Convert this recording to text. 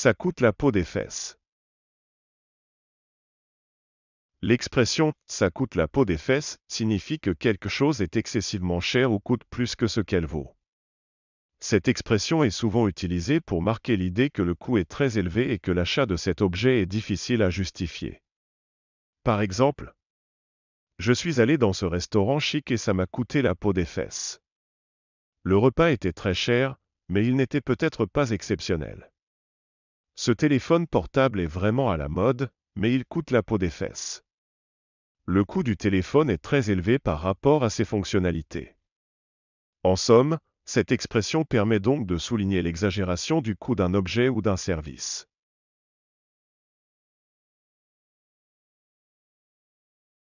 Ça coûte la peau des fesses. L'expression ça coûte la peau des fesses signifie que quelque chose est excessivement cher ou coûte plus que ce qu'elle vaut. Cette expression est souvent utilisée pour marquer l'idée que le coût est très élevé et que l'achat de cet objet est difficile à justifier. Par exemple, je suis allé dans ce restaurant chic et ça m'a coûté la peau des fesses. Le repas était très cher, mais il n'était peut-être pas exceptionnel. Ce téléphone portable est vraiment à la mode, mais il coûte la peau des fesses. Le coût du téléphone est très élevé par rapport à ses fonctionnalités. En somme, cette expression permet donc de souligner l'exagération du coût d'un objet ou d'un service.